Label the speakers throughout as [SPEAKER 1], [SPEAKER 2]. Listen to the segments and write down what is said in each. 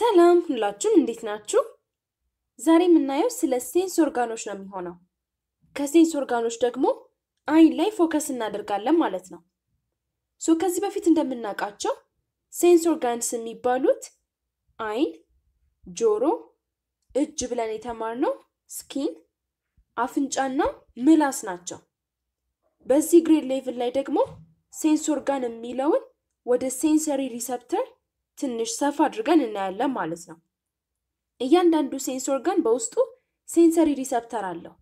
[SPEAKER 1] ሰላም ሁላችሁም እንዴት ናችሁ? ዛሬ የምናየው ስለ ሴንስ ኦርጋኖች ነው የሚሆነው። ከሴንስ ኦርጋኖች ደግሞ አይን ላይ ፎከስ እናደርጋለን ማለት ነው። ሶ ከዚህ በፊት እንደምናውቃቸው ሴንስ ኦርጋንስ የሚባሉት አይን፣ ጆሮ፣ እጅ ብለን የተማርነው ስኪን፣ አፍንጫና ምላስ ናቸው። በዚህ ግሬድ ሌቭል ላይ ደግሞ ሴንስ ኦርጋን የሚለውን ወደ ሴንሰሪ ሪሰፕተር ትንሽ ሰፋ አድርገን እናያለን ማለት ነው። እያንዳንዱ ሴንሰር ኦርጋን በውስጡ ሴንሰሪ ሪሰፕተር አለው።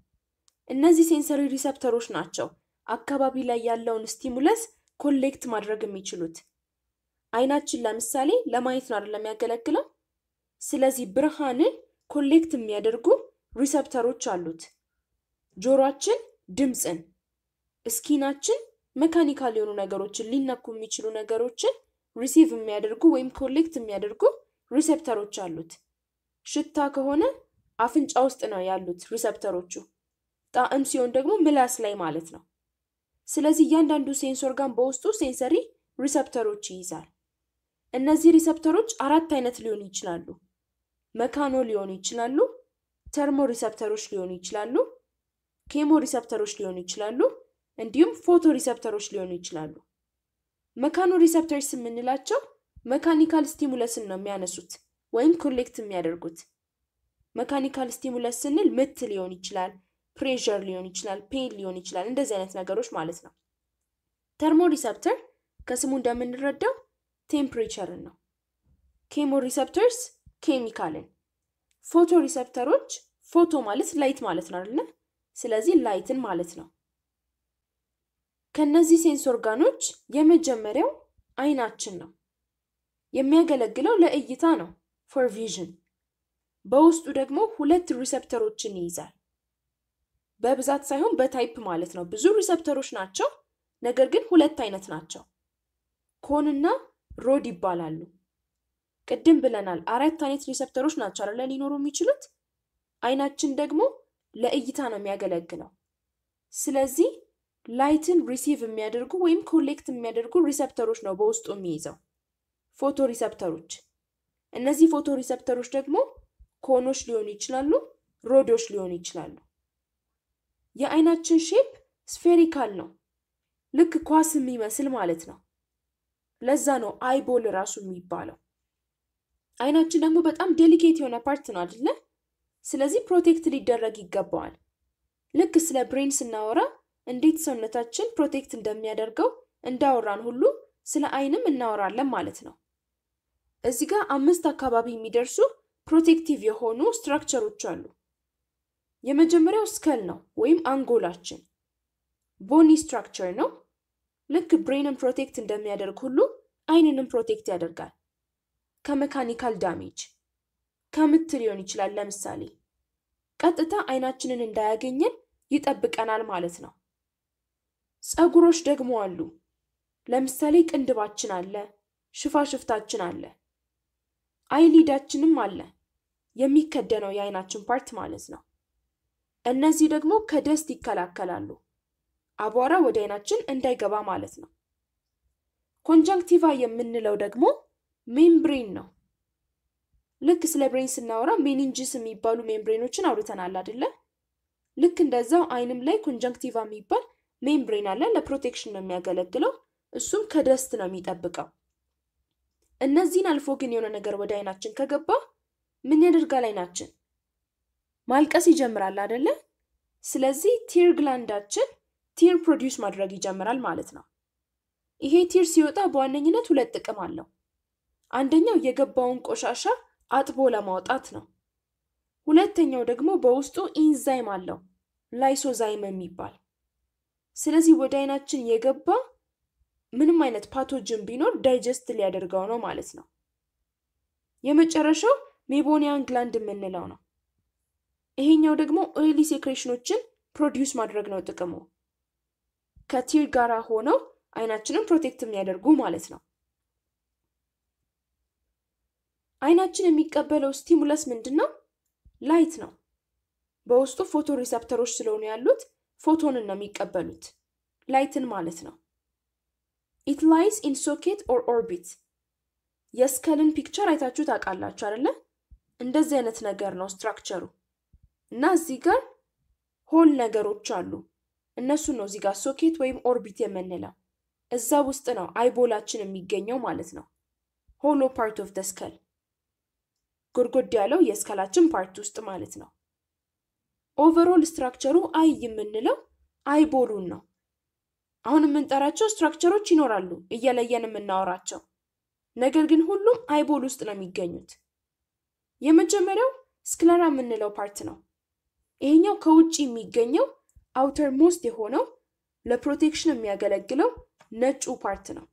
[SPEAKER 1] እነዚህ ሴንሰሪ ሪሰፕተሮች ናቸው አካባቢ ላይ ያለውን ስቲሙለስ ኮሌክት ማድረግ የሚችሉት። አይናችን ለምሳሌ ለማየት ነው አይደለም የሚያገለግለው። ስለዚህ ብርሃንን ኮሌክት የሚያደርጉ ሪሰፕተሮች አሉት። ጆሯችን ድምፅን፣ እስኪናችን መካኒካል የሆኑ ነገሮችን ሊነኩ የሚችሉ ነገሮችን ሪሲቭ የሚያደርጉ ወይም ኮሌክት የሚያደርጉ ሪሴፕተሮች አሉት። ሽታ ከሆነ አፍንጫ ውስጥ ነው ያሉት ሪሰፕተሮቹ፣ ጣዕም ሲሆን ደግሞ ምላስ ላይ ማለት ነው። ስለዚህ እያንዳንዱ ሴንስ ኦርጋን በውስጡ ሴንሰሪ ሪሰፕተሮች ይይዛል። እነዚህ ሪሰፕተሮች አራት አይነት ሊሆኑ ይችላሉ። መካኖ ሊሆኑ ይችላሉ፣ ተርሞ ሪሰፕተሮች ሊሆኑ ይችላሉ፣ ኬሞ ሪሰፕተሮች ሊሆኑ ይችላሉ፣ እንዲሁም ፎቶ ሪሰፕተሮች ሊሆኑ ይችላሉ። መካኖ ሪሰፕተርስ የምንላቸው መካኒካል ስቲሙለስን ነው የሚያነሱት ወይም ኮሌክት የሚያደርጉት። መካኒካል ስቲሙለስ ስንል ምት ሊሆን ይችላል፣ ፕሬዠር ሊሆን ይችላል፣ ፔን ሊሆን ይችላል። እንደዚህ አይነት ነገሮች ማለት ነው። ተርሞ ሪሰፕተር ከስሙ እንደምንረዳው ቴምፕሬቸርን ነው። ኬሞ ሪሰፕተርስ ኬሚካልን፣ ፎቶ ሪሰፕተሮች ፎቶ ማለት ላይት ማለት ነው አይደለ? ስለዚህ ላይትን ማለት ነው። ከነዚህ ሴንስ ኦርጋኖች የመጀመሪያው አይናችን ነው። የሚያገለግለው ለእይታ ነው፣ ፎር ቪዥን። በውስጡ ደግሞ ሁለት ሪሰፕተሮችን ይይዛል። በብዛት ሳይሆን በታይፕ ማለት ነው። ብዙ ሪሰፕተሮች ናቸው፣ ነገር ግን ሁለት አይነት ናቸው። ኮን እና ሮድ ይባላሉ። ቅድም ብለናል፣ አራት አይነት ሪሰፕተሮች ናቸው አለ ሊኖሩ የሚችሉት። አይናችን ደግሞ ለእይታ ነው የሚያገለግለው። ስለዚህ ላይትን ሪሲቭ የሚያደርጉ ወይም ኮሌክት የሚያደርጉ ሪሰፕተሮች ነው በውስጡ የሚይዘው ፎቶ ሪሰፕተሮች። እነዚህ ፎቶ ሪሰፕተሮች ደግሞ ኮኖች ሊሆኑ ይችላሉ፣ ሮዶች ሊሆኑ ይችላሉ። የአይናችን ሼፕ ስፌሪካል ነው፣ ልክ ኳስ የሚመስል ማለት ነው። ለዛ ነው አይቦል ራሱ የሚባለው። አይናችን ደግሞ በጣም ዴሊኬት የሆነ ፓርት ነው አይደለ? ስለዚህ ፕሮቴክት ሊደረግ ይገባዋል። ልክ ስለ ብሬን ስናወራ እንዴት ሰውነታችን ፕሮቴክት እንደሚያደርገው እንዳወራን ሁሉ ስለ አይንም እናወራለን ማለት ነው። እዚህ ጋር አምስት አካባቢ የሚደርሱ ፕሮቴክቲቭ የሆኑ ስትራክቸሮች አሉ። የመጀመሪያው ስከል ነው ወይም አንጎላችን ቦኒ ስትራክቸር ነው። ልክ ብሬንን ፕሮቴክት እንደሚያደርግ ሁሉ አይንንም ፕሮቴክት ያደርጋል ከመካኒካል ዳሜጅ ከምት ሊሆን ይችላል። ለምሳሌ ቀጥታ አይናችንን እንዳያገኘን ይጠብቀናል ማለት ነው። ፀጉሮች ደግሞ አሉ። ለምሳሌ ቅንድባችን አለ፣ ሽፋሽፍታችን አለ፣ አይሊዳችንም አለ፣ የሚከደነው የአይናችን ፓርት ማለት ነው። እነዚህ ደግሞ ከደስት ይከላከላሉ፣ አቧራ ወደ አይናችን እንዳይገባ ማለት ነው። ኮንጀንክቲቫ የምንለው ደግሞ ሜምብሬን ነው። ልክ ስለ ብሬን ስናወራ ሜኒንጅስ የሚባሉ ሜምብሬኖችን አውርተናል አደለ? ልክ እንደዛው አይንም ላይ ኮንጀንክቲቫ የሚባል ሜምብሬን አለ ለፕሮቴክሽን ነው የሚያገለግለው። እሱም ከደስት ነው የሚጠብቀው። እነዚህን አልፎ ግን የሆነ ነገር ወደ አይናችን ከገባ ምን ያደርጋል? አይናችን ማልቀስ ይጀምራል አደለ? ስለዚህ ቲር ግላንዳችን ቲር ፕሮዲውስ ማድረግ ይጀምራል ማለት ነው። ይሄ ቲር ሲወጣ በዋነኝነት ሁለት ጥቅም አለው። አንደኛው የገባውን ቆሻሻ አጥቦ ለማውጣት ነው። ሁለተኛው ደግሞ በውስጡ ኢንዛይም አለው ላይሶዛይም የሚባል ስለዚህ ወደ አይናችን የገባ ምንም አይነት ፓቶጅን ቢኖር ዳይጀስት ሊያደርገው ነው ማለት ነው። የመጨረሻው ሜቦኒያን ግላንድ የምንለው ነው። ይሄኛው ደግሞ ኦይሊ ሴክሬሽኖችን ፕሮዲውስ ማድረግ ነው ጥቅሙ። ከቲር ጋር ሆነው አይናችንን ፕሮቴክት የሚያደርጉ ማለት ነው። አይናችን የሚቀበለው ስቲሙለስ ምንድን ነው? ላይት ነው። በውስጡ ፎቶ ሪሰፕተሮች ስለሆኑ ያሉት ፎቶንን ነው የሚቀበሉት፣ ላይትን ማለት ነው። ኢት ላይስ ኢን ሶኬት ኦር ኦርቢት። የስከልን ፒክቸር አይታችሁ ታውቃላችሁ አይደለ? እንደዚህ አይነት ነገር ነው ስትራክቸሩ። እና እዚህ ጋር ሆል ነገሮች አሉ። እነሱን ነው እዚህ ጋር ሶኬት ወይም ኦርቢት የምንለው። እዛ ውስጥ ነው አይቦላችን የሚገኘው ማለት ነው። ሆሎ ፓርት ኦፍ ደስከል፣ ስከል፣ ጎድጎድ ያለው የስከላችን ፓርት ውስጥ ማለት ነው። ኦቨሮል ስትራክቸሩ አይ የምንለው አይ ቦሉን ነው። አሁን የምንጠራቸው ስትራክቸሮች ይኖራሉ እየለየን የምናወራቸው፣ ነገር ግን ሁሉም አይቦል ውስጥ ነው የሚገኙት። የመጀመሪያው ስክለራ የምንለው ፓርት ነው። ይሄኛው ከውጭ የሚገኘው አውተር ሞስት የሆነው ለፕሮቴክሽን የሚያገለግለው ነጩ ፓርት ነው።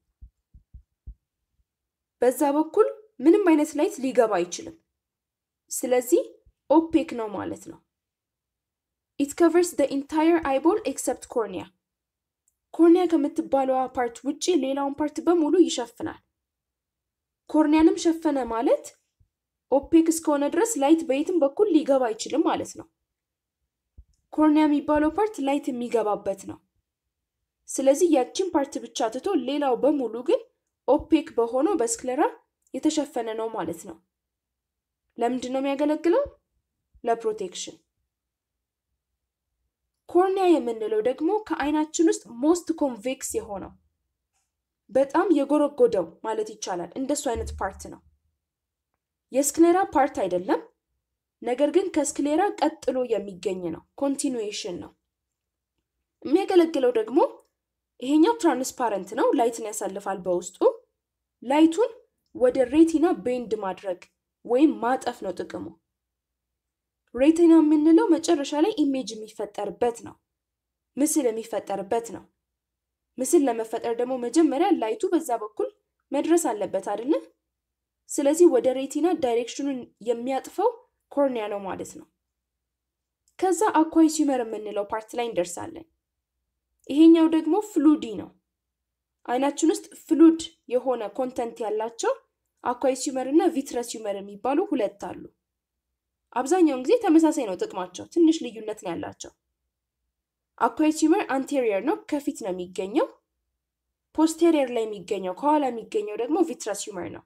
[SPEAKER 1] በዛ በኩል ምንም አይነት ላይት ሊገባ አይችልም። ስለዚህ ኦፔክ ነው ማለት ነው። ኢት ከቨርስ ዘ ኢንታየር አይቦል ኤክሰፕት ኮርኒያ። ኮርኒያ ከምትባለዋ ፓርት ውጪ ሌላውን ፓርት በሙሉ ይሸፍናል። ኮርኒያንም ሸፈነ ማለት ኦፔክ እስከሆነ ድረስ ላይት በየትም በኩል ሊገባ አይችልም ማለት ነው። ኮርኒያ የሚባለው ፓርት ላይት የሚገባበት ነው። ስለዚህ ያችን ፓርት ብቻ ትቶ ሌላው በሙሉ ግን ኦፔክ በሆነው በስክለራ የተሸፈነ ነው ማለት ነው። ለምንድን ነው የሚያገለግለው? ለፕሮቴክሽን ኮርኒያ የምንለው ደግሞ ከአይናችን ውስጥ ሞስት ኮንቬክስ የሆነው በጣም የጎረጎደው ማለት ይቻላል። እንደሱ አይነት ፓርት ነው። የስክሌራ ፓርት አይደለም፣ ነገር ግን ከስክሌራ ቀጥሎ የሚገኝ ነው። ኮንቲኑዌሽን ነው። የሚያገለግለው ደግሞ ይሄኛው ትራንስፓረንት ነው። ላይትን ያሳልፋል በውስጡ። ላይቱን ወደ ሬቲና ቤንድ ማድረግ ወይም ማጠፍ ነው ጥቅሙ። ሬቲና የምንለው መጨረሻ ላይ ኢሜጅ የሚፈጠርበት ነው፣ ምስል የሚፈጠርበት ነው። ምስል ለመፈጠር ደግሞ መጀመሪያ ላይቱ በዛ በኩል መድረስ አለበት አይደለም? ስለዚህ ወደ ሬቲና ዳይሬክሽኑን የሚያጥፈው ኮርኒያ ነው ማለት ነው። ከዛ አኳይ ሲመር የምንለው ፓርት ላይ እንደርሳለን። ይሄኛው ደግሞ ፍሉዲ ነው። አይናችን ውስጥ ፍሉድ የሆነ ኮንተንት ያላቸው አኳይ ሲመር እና ቪትረስ ሲመር የሚባሉ ሁለት አሉ። አብዛኛውን ጊዜ ተመሳሳይ ነው ጥቅማቸው፣ ትንሽ ልዩነት ነው ያላቸው። አኳይት ቲዩመር አንቴሪየር ነው፣ ከፊት ነው የሚገኘው። ፖስቴሪየር ላይ የሚገኘው ከኋላ የሚገኘው ደግሞ ቪትረስ ቲዩመር ነው።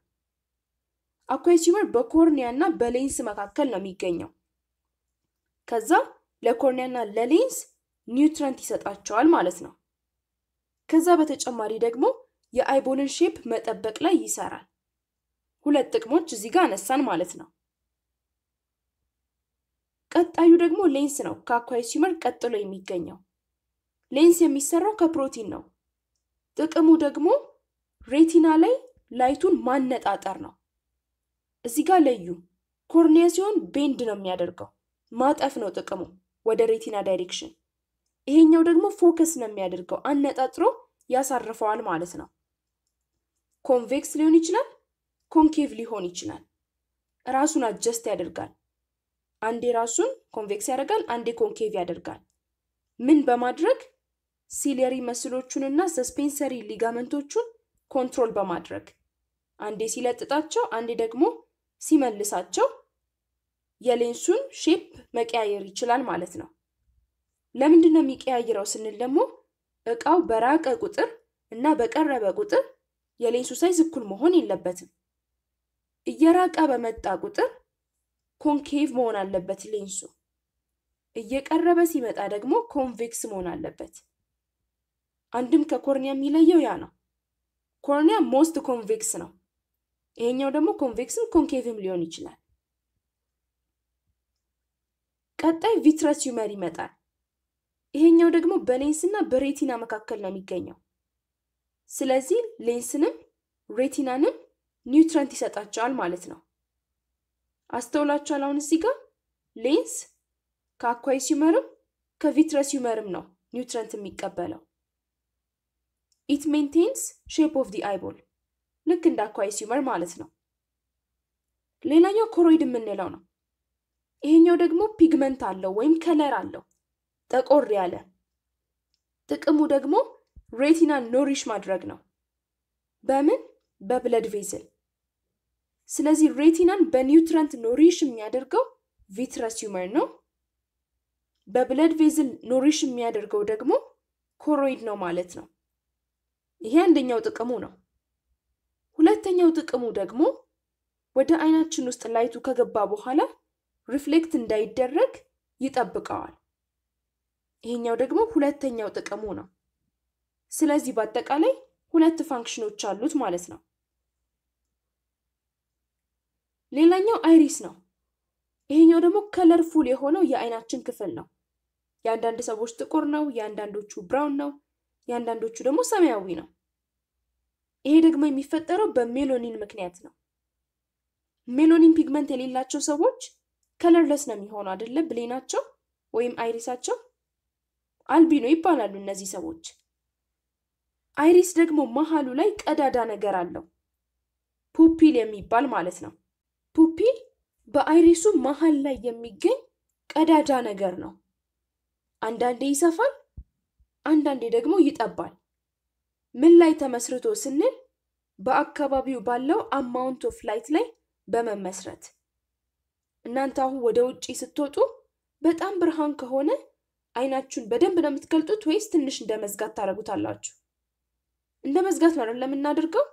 [SPEAKER 1] አኳይት ቲዩመር በኮርኒያ እና በሌንስ መካከል ነው የሚገኘው። ከዛ ለኮርኒያ ለሌንስ ኒውትረንት ይሰጣቸዋል ማለት ነው። ከዛ በተጨማሪ ደግሞ የአይቦልን ሼፕ መጠበቅ ላይ ይሰራል። ሁለት ጥቅሞች እዚህ ጋር አነሳን ማለት ነው። ቀጣዩ ደግሞ ሌንስ ነው። ከአኳይ ሲመር ቀጥሎ የሚገኘው ሌንስ የሚሰራው ከፕሮቲን ነው። ጥቅሙ ደግሞ ሬቲና ላይ ላይቱን ማነጣጠር ነው። እዚህ ጋር ለዩ። ኮርኒያ ሲሆን ቤንድ ነው የሚያደርገው ማጠፍ ነው ጥቅሙ ወደ ሬቲና ዳይሬክሽን። ይሄኛው ደግሞ ፎከስ ነው የሚያደርገው አነጣጥሮ ያሳርፈዋል ማለት ነው። ኮንቬክስ ሊሆን ይችላል፣ ኮንኬቭ ሊሆን ይችላል። ራሱን አጀስት ያደርጋል። አንዴ ራሱን ኮንቬክስ ያደርጋል፣ አንዴ ኮንኬቭ ያደርጋል። ምን በማድረግ ሲሊየሪ መስሎቹንና ሰስፔንሰሪ ሊጋመንቶቹን ኮንትሮል በማድረግ አንዴ ሲለጥጣቸው፣ አንዴ ደግሞ ሲመልሳቸው የሌንሱን ሼፕ መቀያየር ይችላል ማለት ነው። ለምንድን ነው የሚቀያይረው ስንል ደግሞ እቃው በራቀ ቁጥር እና በቀረበ ቁጥር የሌንሱ ሳይዝ እኩል መሆን የለበትም። እየራቀ በመጣ ቁጥር ኮንኬቭ መሆን አለበት ሌንሱ። እየቀረበ ሲመጣ ደግሞ ኮንቬክስ መሆን አለበት። አንድም ከኮርኒያ የሚለየው ያ ነው። ኮርኒያ ሞስት ኮንቬክስ ነው። ይሄኛው ደግሞ ኮንቬክስም ኮንኬቭም ሊሆን ይችላል። ቀጣይ ቪትረስ ዩመር ይመጣል። ይሄኛው ደግሞ በሌንስና በሬቲና መካከል ነው የሚገኘው። ስለዚህ ሌንስንም ሬቲናንም ኒውትረንት ይሰጣቸዋል ማለት ነው። አስተውላችኋል? አሁን እዚህ ጋር ሌንስ ከአኳይ ሲመርም ከቪትረስ ሲመርም ነው ኒውትረንት የሚቀበለው። ኢት ሜንቴንስ ሼፕ ኦፍ ዲ አይቦል ልክ እንደ አኳይ ሲመር ማለት ነው። ሌላኛው ኮሮይድ የምንለው ነው። ይሄኛው ደግሞ ፒግመንት አለው ወይም ከለር አለው ጠቆር ያለ። ጥቅሙ ደግሞ ሬቲናን ኖሪሽ ማድረግ ነው። በምን በብለድ ቬዝል ስለዚህ ሬቲናን በኒውትረንት ኖሪሽ የሚያደርገው ቪትረስ ዩመር ነው። በብለድ ቬዝል ኖሪሽ የሚያደርገው ደግሞ ኮሮይድ ነው ማለት ነው። ይሄ አንደኛው ጥቅሙ ነው። ሁለተኛው ጥቅሙ ደግሞ ወደ አይናችን ውስጥ ላይቱ ከገባ በኋላ ሪፍሌክት እንዳይደረግ ይጠብቀዋል። ይሄኛው ደግሞ ሁለተኛው ጥቅሙ ነው። ስለዚህ በአጠቃላይ ሁለት ፋንክሽኖች አሉት ማለት ነው። ሌላኛው አይሪስ ነው። ይሄኛው ደግሞ ከለርፉል የሆነው የአይናችን ክፍል ነው። የአንዳንድ ሰዎች ጥቁር ነው፣ የአንዳንዶቹ ብራውን ነው፣ የአንዳንዶቹ ደግሞ ሰማያዊ ነው። ይሄ ደግሞ የሚፈጠረው በሜሎኒን ምክንያት ነው። ሜሎኒን ፒግመንት የሌላቸው ሰዎች ከለርለስ ነው የሚሆኑ አይደለ? ብሌናቸው ወይም አይሪሳቸው አልቢኖ ይባላሉ እነዚህ ሰዎች። አይሪስ ደግሞ መሀሉ ላይ ቀዳዳ ነገር አለው ፑፒል የሚባል ማለት ነው። ፑፒል በአይሪሱ መሃል ላይ የሚገኝ ቀዳዳ ነገር ነው። አንዳንዴ ይሰፋል፣ አንዳንዴ ደግሞ ይጠባል። ምን ላይ ተመስርቶ ስንል በአካባቢው ባለው አማውንት ኦፍ ላይት ላይ በመመስረት እናንተ አሁን ወደ ውጪ ስትወጡ በጣም ብርሃን ከሆነ አይናችሁን በደንብ ነው የምትገልጡት ወይስ ትንሽ እንደ መዝጋት ታደርጉታላችሁ? እንደ መዝጋት ነው ለምናደርገው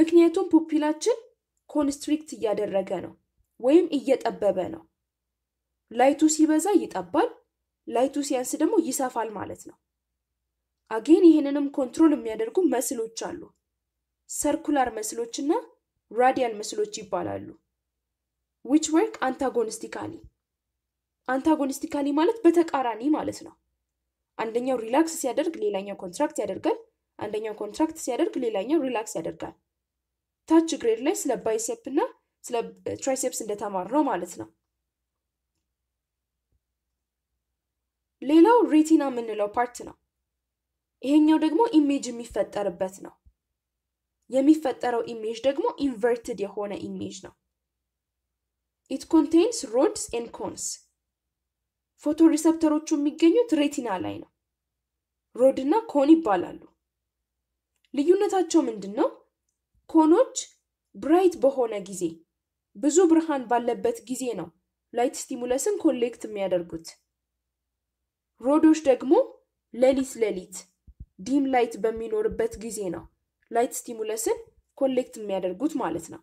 [SPEAKER 1] ምክንያቱም ፑፒላችን ኮንስትሪክት እያደረገ ነው ወይም እየጠበበ ነው። ላይቱ ሲበዛ ይጠባል፣ ላይቱ ሲያንስ ደግሞ ይሰፋል ማለት ነው። አጌን ይህንንም ኮንትሮል የሚያደርጉ መስሎች አሉ። ሰርኩላር መስሎች እና ራዲያል መስሎች ይባላሉ። ዊች ወርክ አንታጎኒስቲካሊ። አንታጎኒስቲካሊ ማለት በተቃራኒ ማለት ነው። አንደኛው ሪላክስ ሲያደርግ ሌላኛው ኮንትራክት ያደርጋል። አንደኛው ኮንትራክት ሲያደርግ ሌላኛው ሪላክስ ያደርጋል። ታች ግሬድ ላይ ስለ ባይሴፕ እና ስለ ትራይሴፕስ እንደተማር ነው ማለት ነው። ሌላው ሬቲና የምንለው ፓርት ነው። ይሄኛው ደግሞ ኢሜጅ የሚፈጠርበት ነው። የሚፈጠረው ኢሜጅ ደግሞ ኢንቨርትድ የሆነ ኢሜጅ ነው። ኢት ኮንቴንስ ሮድስ ኤን ኮንስ። ፎቶ ሪሰፕተሮቹ የሚገኙት ሬቲና ላይ ነው። ሮድ እና ኮን ይባላሉ። ልዩነታቸው ምንድን ነው? ኮኖች ብራይት በሆነ ጊዜ ብዙ ብርሃን ባለበት ጊዜ ነው ላይት ስቲሙለስን ኮሌክት የሚያደርጉት። ሮዶች ደግሞ ሌሊት ሌሊት ዲም ላይት በሚኖርበት ጊዜ ነው ላይት ስቲሙለስን ኮሌክት የሚያደርጉት ማለት ነው።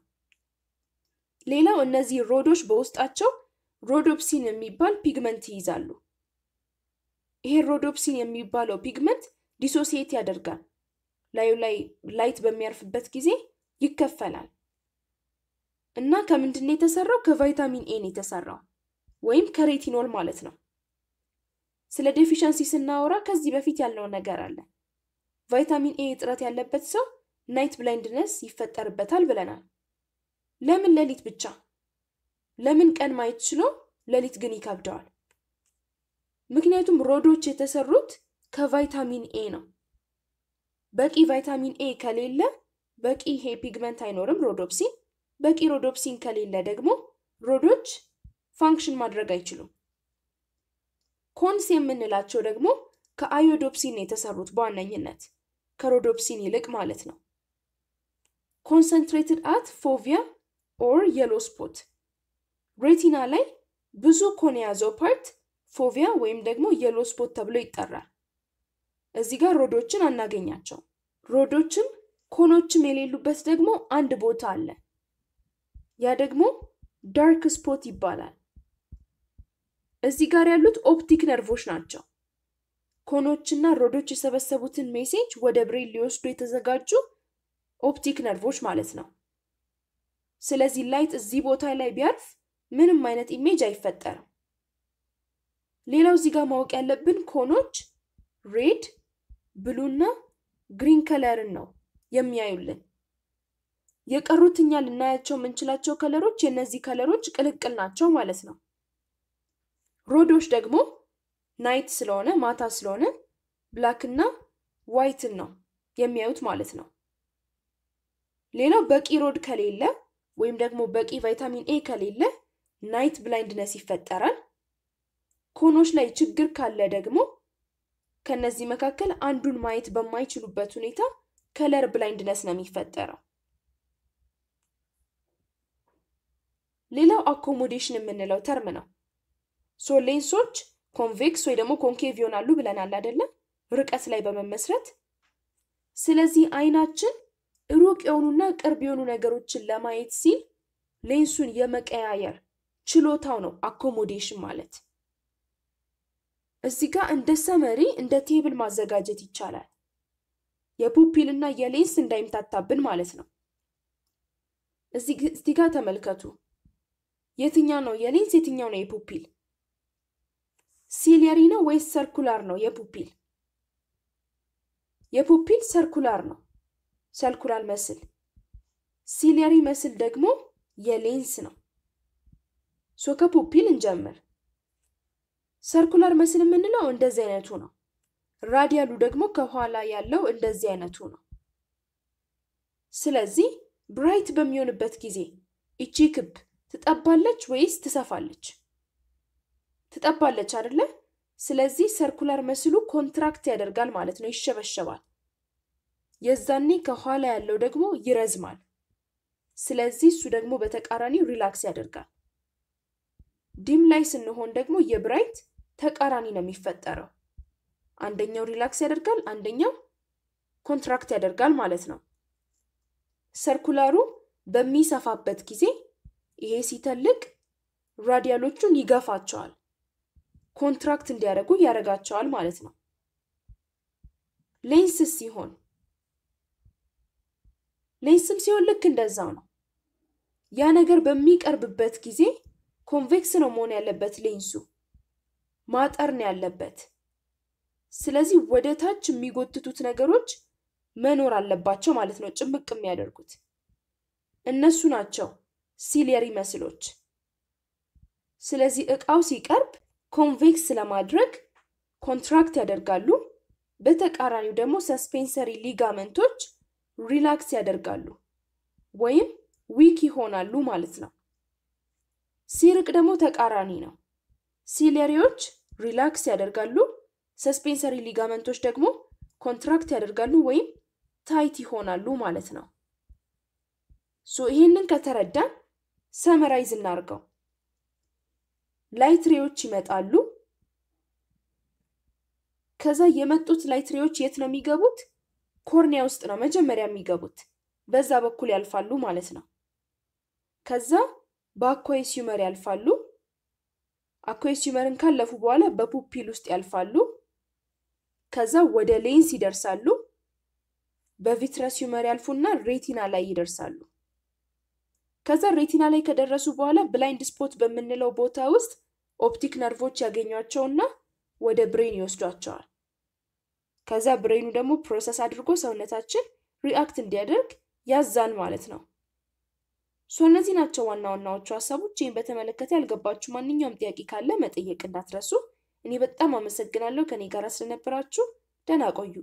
[SPEAKER 1] ሌላው እነዚህ ሮዶች በውስጣቸው ሮዶፕሲን የሚባል ፒግመንት ይይዛሉ። ይሄ ሮዶፕሲን የሚባለው ፒግመንት ዲሶሲየት ያደርጋል። ላዩ ላይ ላይት በሚያርፍበት ጊዜ ይከፈላል እና ከምንድን ነው የተሰራው? ከቫይታሚን ኤን የተሰራው ወይም ከሬቲኖል ማለት ነው። ስለ ዴፊሸንሲ ስናወራ ከዚህ በፊት ያለው ነገር አለ። ቫይታሚን ኤ እጥረት ያለበት ሰው ናይት ብላይንድነስ ይፈጠርበታል ብለናል። ለምን ሌሊት ብቻ? ለምን ቀን ማየት ችሎ ሌሊት ግን ይከብደዋል? ምክንያቱም ሮዶች የተሰሩት ከቫይታሚን ኤ ነው። በቂ ቫይታሚን ኤ ከሌለ በቂ ይሄ ፒግመንት አይኖርም ሮዶፕሲን። በቂ ሮዶፕሲን ከሌለ ደግሞ ሮዶች ፋንክሽን ማድረግ አይችሉም። ኮንስ የምንላቸው ደግሞ ከአዮዶፕሲን የተሰሩት በዋነኝነት ከሮዶፕሲን ይልቅ ማለት ነው። ኮንሰንትሬትድ አት ፎቪያ ኦር የሎ ስፖት ሬቲና ላይ ብዙ ኮን የያዘው ፓርት ፎቪያ ወይም ደግሞ የሎ ስፖት ተብሎ ይጠራል። እዚህ ጋር ሮዶችን አናገኛቸው። ሮዶችን ኮኖችም የሌሉበት ደግሞ አንድ ቦታ አለ። ያ ደግሞ ዳርክ ስፖት ይባላል። እዚህ ጋር ያሉት ኦፕቲክ ነርቮች ናቸው። ኮኖችና ሮዶች የሰበሰቡትን ሜሴጅ ወደ ብሬን ሊወስዱ የተዘጋጁ ኦፕቲክ ነርቮች ማለት ነው። ስለዚህ ላይት እዚህ ቦታ ላይ ቢያርፍ ምንም አይነት ኢሜጅ አይፈጠርም። ሌላው እዚህ ጋር ማወቅ ያለብን ኮኖች ሬድ ብሉና ግሪን ከለርን ነው። የሚያዩልን። የቀሩት እኛ ልናያቸው የምንችላቸው ከለሮች የእነዚህ ከለሮች ቅልቅል ናቸው ማለት ነው። ሮዶች ደግሞ ናይት ስለሆነ ማታ ስለሆነ ብላክ እና ዋይትን ነው የሚያዩት ማለት ነው። ሌላው በቂ ሮድ ከሌለ ወይም ደግሞ በቂ ቫይታሚን ኤ ከሌለ ናይት ብላይንድነስ ይፈጠራል። ኮኖች ላይ ችግር ካለ ደግሞ ከነዚህ መካከል አንዱን ማየት በማይችሉበት ሁኔታ ከለር ብላይንድነስ ነው የሚፈጠረው። ሌላው አኮሞዴሽን የምንለው ተርም ነው። ሶ ሌንሶች ኮንቬክስ ወይ ደግሞ ኮንኬቭ ይሆናሉ ብለናል አይደለም? ርቀት ላይ በመመስረት ስለዚህ አይናችን ሩቅ የሆኑና ቅርብ የሆኑ ነገሮችን ለማየት ሲል ሌንሱን የመቀያየር ችሎታው ነው አኮሞዴሽን ማለት። እዚህ ጋር እንደ ሰመሪ እንደ ቴብል ማዘጋጀት ይቻላል። የፑፒል እና የሌንስ እንዳይምታታብን ማለት ነው። እስቲ ጋር ተመልከቱ። የትኛው ነው የሌንስ የትኛው ነው የፑፒል? ሲሊየሪ ነው ወይስ ሰርኩላር ነው? የፑፒል የፑፒል ሰርኩላር ነው፣ ሰርኩላር መስል። ሲሊየሪ መስል ደግሞ የሌንስ ነው። ሶ ከፑፒል እንጀምር። ሰርኩላር መስል የምንለው እንደዚህ አይነቱ ነው። ራዲያሉ ደግሞ ከኋላ ያለው እንደዚህ አይነቱ ነው። ስለዚህ ብራይት በሚሆንበት ጊዜ እቺ ክብ ትጠባለች ወይስ ትሰፋለች? ትጠባለች አይደለ? ስለዚህ ሰርኩላር መስሉ ኮንትራክት ያደርጋል ማለት ነው፣ ይሸበሸባል። የዛኔ ከኋላ ያለው ደግሞ ይረዝማል። ስለዚህ እሱ ደግሞ በተቃራኒው ሪላክስ ያደርጋል። ዲም ላይ ስንሆን ደግሞ የብራይት ተቃራኒ ነው የሚፈጠረው። አንደኛው ሪላክስ ያደርጋል፣ አንደኛው ኮንትራክት ያደርጋል ማለት ነው። ሰርኩላሩ በሚሰፋበት ጊዜ ይሄ ሲተልቅ ራዲያሎቹን ይገፋቸዋል፣ ኮንትራክት እንዲያደርጉ ያደርጋቸዋል ማለት ነው። ሌንስ ሲሆን ሌንስም ሲሆን ልክ እንደዛው ነው። ያ ነገር በሚቀርብበት ጊዜ ኮንቬክስ ነው መሆን ያለበት ሌንሱ ማጠር ነው ያለበት። ስለዚህ ወደ ታች የሚጎትቱት ነገሮች መኖር አለባቸው ማለት ነው። ጭምቅ የሚያደርጉት እነሱ ናቸው ሲሊየሪ መስሎች። ስለዚህ እቃው ሲቀርብ ኮንቬክስ ለማድረግ ኮንትራክት ያደርጋሉ። በተቃራኒው ደግሞ ሰስፔንሰሪ ሊጋመንቶች ሪላክስ ያደርጋሉ ወይም ዊክ ይሆናሉ ማለት ነው። ሲርቅ ደግሞ ተቃራኒ ነው። ሲሊየሪዎች ሪላክስ ያደርጋሉ። ሰስፔንሰሪ ሊጋመንቶች ደግሞ ኮንትራክት ያደርጋሉ ወይም ታይት ይሆናሉ ማለት ነው። ሶ ይሄንን ከተረዳን ሰመራይዝ እናርገው። ላይትሬዎች ይመጣሉ። ከዛ የመጡት ላይትሬዎች የት ነው የሚገቡት? ኮርኒያ ውስጥ ነው መጀመሪያ የሚገቡት። በዛ በኩል ያልፋሉ ማለት ነው። ከዛ በአኳይ ያልፋሉ። አኳይ ካለፉ በኋላ በፑፒል ውስጥ ያልፋሉ። ከዛ ወደ ሌንስ ይደርሳሉ። በቪትረስ ዩመር ያልፉና ሬቲና ላይ ይደርሳሉ። ከዛ ሬቲና ላይ ከደረሱ በኋላ ብላይንድ ስፖት በምንለው ቦታ ውስጥ ኦፕቲክ ነርቮች ያገኟቸውና ወደ ብሬን ይወስዷቸዋል። ከዛ ብሬኑ ደግሞ ፕሮሰስ አድርጎ ሰውነታችን ሪአክት እንዲያደርግ ያዛን ማለት ነው። ሶ እነዚህ ናቸው ዋና ዋናዎቹ ሀሳቦች። ይህን በተመለከተ ያልገባችሁ ማንኛውም ጥያቄ ካለ መጠየቅ እንዳትረሱ። እኔ በጣም አመሰግናለሁ ከኔ ጋር ስለነበራችሁ። ደህና ቆዩ።